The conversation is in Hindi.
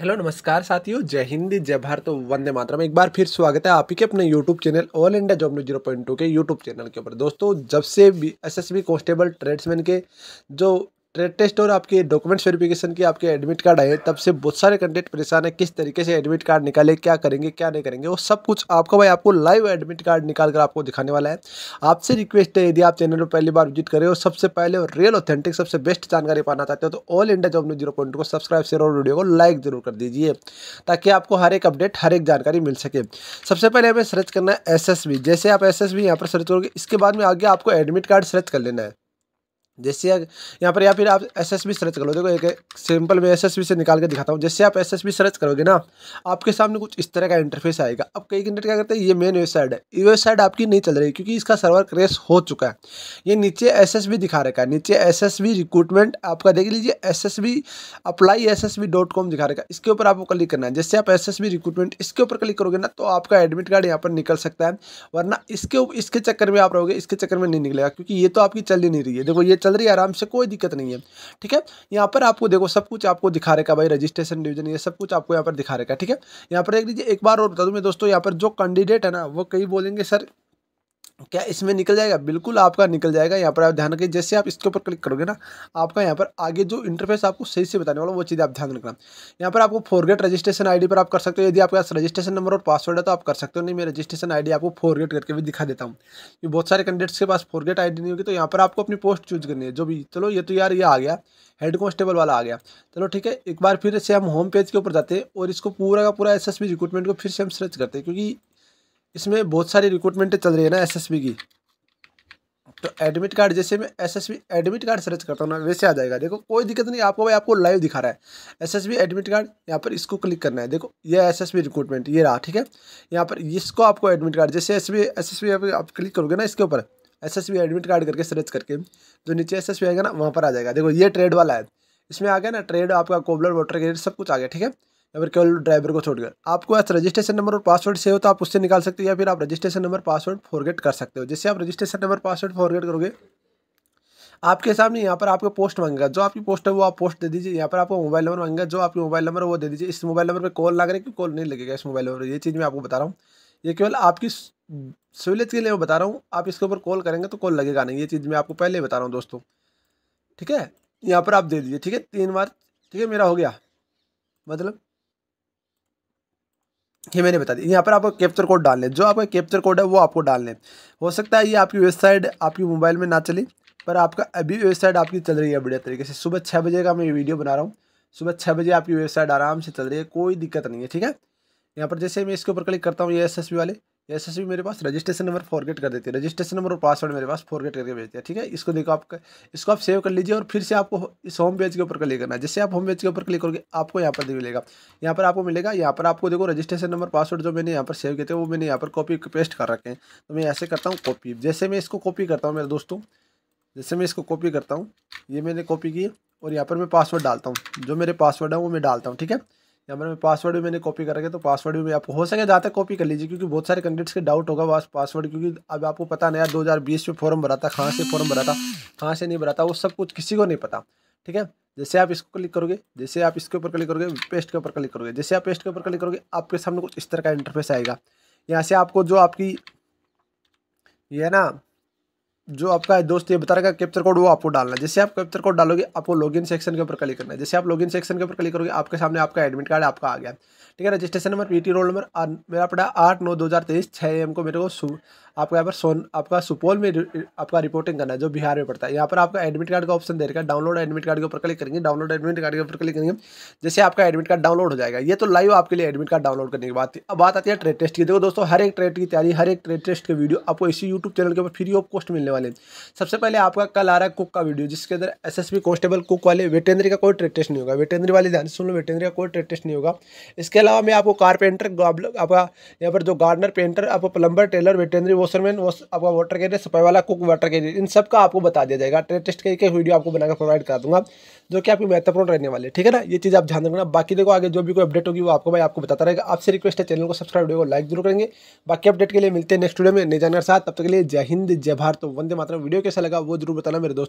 हेलो नमस्कार साथियों जय हिंद जय भारत तो वंदे मातरम एक बार फिर स्वागत है आप ही के अपने YouTube channel All India job new zero point two के यूट्यूब चैनल के ऊपर दोस्तों जब से S S B constable tradesman के जो ट्रेड टेस्ट और आपके डॉक्यूमेंट्स वेरिफिकेशन के आपके एडमिट कार्ड आए तब से बहुत सारे कैंडिडेट परेशान है किस तरीके से एडमिट कार्ड निकाले क्या करेंगे क्या नहीं करेंगे वो सब कुछ आपका भाई आपको लाइव एडमिट कार्ड निकाल कर आपको दिखाने वाला है आपसे रिक्वेस्ट है यदि आप चैनल पर पहली बार विजिट करें और सबसे पहले और रियल ऑथेंटिक सबसे बेस्ट जानकारी पाना चाहते हो तो All India job zero point को सब्सक्राइब शेयर और वीडियो को लाइक जरूर कर दीजिए ताकि आपको हर एक अपडेट हर एक जानकारी मिल सके सबसे पहले हमें सर्च करना है एस जैसे आप एस एस यहाँ पर सर्च करोगे इसके बाद में आगे आपको एडमिट कार्ड सर्च कर लेना है जैसे यहाँ पर या फिर आप एस एस बी सर्च करो देखो एक सिंपल में एस एस बी से निकाल के दिखाता हूँ जैसे आप एस एस बी सर्च करोगे ना आपके सामने कुछ इस तरह का इंटरफेस आएगा अब कई इंटरनेट क्या करते हैं ये मेन वेबसाइट है ये वेबसाइट आपकी नहीं चल रही क्योंकि इसका सर्वर क्रेश हो चुका है ये नीचे एस एस बी दिखा रखा है नीचे एस एस बी रिक्रूटमेंट आपका देख लीजिए S S B apply S S B dot com दिखा रखा है इसके ऊपर आपको क्लिक करना है जैसे आप एस एस बी रिक्रूटमेंट इसके ऊपर क्लिक करोगे ना तो आपका एडमिट कार्ड यहाँ पर निकल सकता है वरना इसके इसके चक्कर में आप रहोगे इसके चक्कर में नहीं निकलेगा क्योंकि ये तो आपकी चल ही नहीं रही है देखो ये चल रही है आराम से कोई दिक्कत नहीं है ठीक है यहाँ पर आपको देखो सब कुछ आपको दिखा रहेगा भाई रजिस्ट्रेशन डिवीजन ये सब कुछ आपको यहाँ पर दिखा रहेगा ठीक है यहाँ पर देख लीजिए एक बार और बता दूँ मैं दोस्तों यहाँ पर जो कैंडिडेट है ना वो कई बोलेंगे सर क्या इसमें निकल जाएगा बिल्कुल आपका निकल जाएगा यहाँ पर आप ध्यान रखें जैसे आप इसके ऊपर क्लिक करोगे ना आपका यहाँ पर आगे जो इंटरफेस आपको सही से बताने वाला वो चीज़ आप ध्यान रखना यहाँ पर आपको फोरगेट रजिस्ट्रेशन आईडी पर आप कर सकते हो यदि आपके पास रजिस्ट्रेशन नंबर और पासवर्ड है तो आप कर सकते हो नहीं मैं रजिस्ट्रेशन आई आपको फोरगेट करके भी दिखा देता हूँ ये बहुत सारे कैंडिडेट्स के पास फोरगेट आई नहीं होगी तो यहाँ पर आपको अपनी पोस्ट चूज करनी है जो भी चलो ये तो यार ये आ गया हेड कॉन्स्टेबल वाला आ गया चलो ठीक है एक बार फिर से हम होम पेज के ऊपर जाते हैं और इसको पूरा का पूरा एस रिक्रूटमेंट को फिर से हम सर्च करते हैं क्योंकि इसमें बहुत सारी रिक्रूटमेंटें चल रही है ना एसएसबी की तो एडमिट कार्ड जैसे मैं एसएसबी एडमिट कार्ड सर्च करता हूँ ना वैसे आ जाएगा देखो कोई दिक्कत नहीं आपको भाई आपको लाइव दिखा रहा है एसएसबी एडमिट कार्ड यहाँ पर इसको क्लिक करना है देखो ये एसएसबी रिक्रूटमेंट ये रहा ठीक है यहाँ पर इसको आपको एडमिट कार्ड जैसे एस बी आप क्लिक करोगे ना इसके ऊपर एस एडमिट कार्ड करके सर्च करके जो नीचे एस आएगा ना वहाँ पर आ जाएगा देखो ये ट्रेड वाला है इसमें आ गया ना ट्रेड आपका कोबलर वाटर ग्रेड सब कुछ आ गया ठीक है या फिर केवल ड्राइवर को छोड़कर आपको रजिस्ट्रेशन नंबर और पासवर्ड से हो तो आप उससे निकाल सकते हो या फिर आप रजिस्ट्रेशन नंबर पासवर्ड फॉरगेट कर सकते हो जैसे आप रजिस्ट्रेशन नंबर पासवर्ड फॉरगेट करोगे आपके हिसाब सामने यहाँ पर आपको पोस्ट मांगेगा जो आपकी पोस्ट है वो आप पोस्ट दे दीजिए यहाँ पर आपको मोबाइल नंबर मांगेगा जो आपकी मोबाइल नंबर वो दे दीजिए इस मोबाइल नंबर पर कॉल रहा है कि कॉल नहीं लगेगा इस मोबाइल नंबर पर ये चीज़ मैं आपको बता रहा हूँ ये केवल आपकी सहूलियत के लिए मैं बता रहा हूँ आप इसके ऊपर कॉल करेंगे तो कॉल लगेगा नहीं ये चीज़ मैं आपको पहले बता रहा हूँ दोस्तों ठीक है यहाँ पर आप दे दीजिए ठीक है तीन बार ठीक है मेरा हो गया मतलब ये मैंने बता दी यहाँ पर आपको कैप्चर कोड डालने जो आपका कैप्चर कोड है वो आपको डालने हो सकता है ये आपकी वेबसाइट आपकी मोबाइल में ना चले पर आपका अभी वेबसाइट आपकी चल रही है बढ़िया तरीके से सुबह छः बजे का मैं ये वीडियो बना रहा हूँ सुबह छः बजे आपकी वेबसाइट आराम से चल रही है कोई दिक्कत नहीं है ठीक है यहाँ पर जैसे मैं इसके ऊपर क्लिक करता हूँ ये एस वाले एस मेरे पास रजिस्ट्रेशन नंबर फॉरगेट कर देती है रजिस्ट्रेशन नंबर और पासवर्ड मेरे पास फॉरगेट करके भेजते हैं ठीक है इसको देखो आपका इसको आप सेव कर लीजिए और फिर से आपको इस होम पेज के ऊपर क्लिक करना है जैसे आप होम पेज के ऊपर क्लिक करोगे आपको यहाँ पर मिलेगा यहाँ पर आपको मिलेगा यहाँ पर आपको देखो रजिस्ट्रेशन नंबर पासवर्ड जो मैंने यहाँ पर सेव किए थे वो मैंने यहाँ पर कॉपी पेस्ट कर रखे हैं तो मैं ऐसे करता हूँ कॉपी जैसे मैं इसको कॉपी करता हूँ मेरे दोस्तों जैसे मैं इसको कॉपी करता हूँ ये मैंने कॉपी की और यहाँ पर मैं पासवर्ड डालता हूँ जो मेरे पासवर्ड है वो मैं डालता हूँ ठीक है या मेरे पासवर्ड भी मैंने कॉपी करके तो पासवर्ड भी आपको हो सके जहाँ कॉपी कर लीजिए क्योंकि बहुत सारे कैंडिडेट्स के डाउट होगा वास पासवर्ड क्योंकि अब आपको पता नहीं यार दो हज़ार बीस में फॉर्म भरा था कहाँ से फॉर्म भरा था कहाँ से नहीं भरा था वो सब कुछ किसी को नहीं पता ठीक है जैसे आप इसको क्लिक करोगे जैसे आप इसके ऊपर क्लिक करोगे पेस्ट के ऊपर क्लिक करोगे जैसे आप पेस्ट के ऊपर क्लिक करोगे आपके सामने कुछ इस तरह का इंटरफेस आएगा यहाँ से आपको जो आपकी ये है ना जो आपका दोस्त ये बता रहा है कैप्चर कोड वो आपको डालना है जैसे आप कैप्चर कोड डालोगे आपको लॉगिन सेक्शन के ऊपर क्लिक करना है जैसे आप लॉगिन सेक्शन के ऊपर क्लिक करोगे आपके सामने आपका एडमिट कार्ड आपका आ गया ठीक है रजिस्ट्रेशन नंबर पीटी रोल नंबर मेरा पड़ा आठ नौ दो हज़ार तेईस छः एम को मेरे को आपको यहाँ पर सोन आपका सुपौल में आपका रिपोर्टिंग करना है जो बिहार में पड़ता है यहाँ पर आपका एडमिट कार्ड का ऑप्शन दे रखा है डाउनलोड एडमिट कार्ड के ऊपर क्लिक करेंगे डाउनलोड एडमिट कार्ड के ऊपर क्लिक करेंगे जैसे आपका एडमिट कार्ड डाउनलोड हो जाएगा ये तो लाइव आपके लिए एडमिट कार्ड डाउनलोड करने की बात है अब बात आती है ट्रेड टेस्ट की देखो दोस्तों हर एक ट्रेड की तैयारी हर एक ट्रेड टेस्ट की वीडियो आपको इसी यूट्यूब चैनल के ऊपर फ्री ऑफ कॉस्ट मिलने वाले सबसे पहले आपका कल आ रहा है कुक का वीडियो जिसके अंदर एसएसबी कांस्टेबल कुक वाले वेटेंद्री का कोई ट्रेड टेस्ट नहीं होगा वेटेंद्री वाले ध्यान से सुन लो वेटेंद्री का कोई ट्रेड टेस्ट नहीं होगा इसके अलावा मैं आपको कारपेंटर आपका यहाँ पर जो गार्डनर पेंटर आपको प्लम्बर टेलर वेटेंद्री वॉशरमैन वॉश आपका वाटर कैरियर सफाई वाला कुक वाटर कैरियर इन सब का आपको बता दिया जाएगा ट्रेड टेस्ट का एक वीडियो आपको बनाकर प्रोवाइड करा दूंगा जो कि आपकी महत्वपूर्ण रहने वाले ठीक है ना ये चीज़ आप ध्यान रखना बाकी देखो आगे जो भी कोई अपडेट होगी वो आपको भाई आपको बताता रहेगा आपसे रिक्वेस्ट है चैनल को सब्सक्राइब वीडियो को लाइक जरूर करेंगे बाकी अपडेट के लिए मिलते हैं नेक्स्ट वीडियो में नहीं जानकर साथ तब तक के लिए जय हिंद जय भारत वंदे मातरम वीडियो कैसा लगा वो जरूर बताना मेरे दोस्त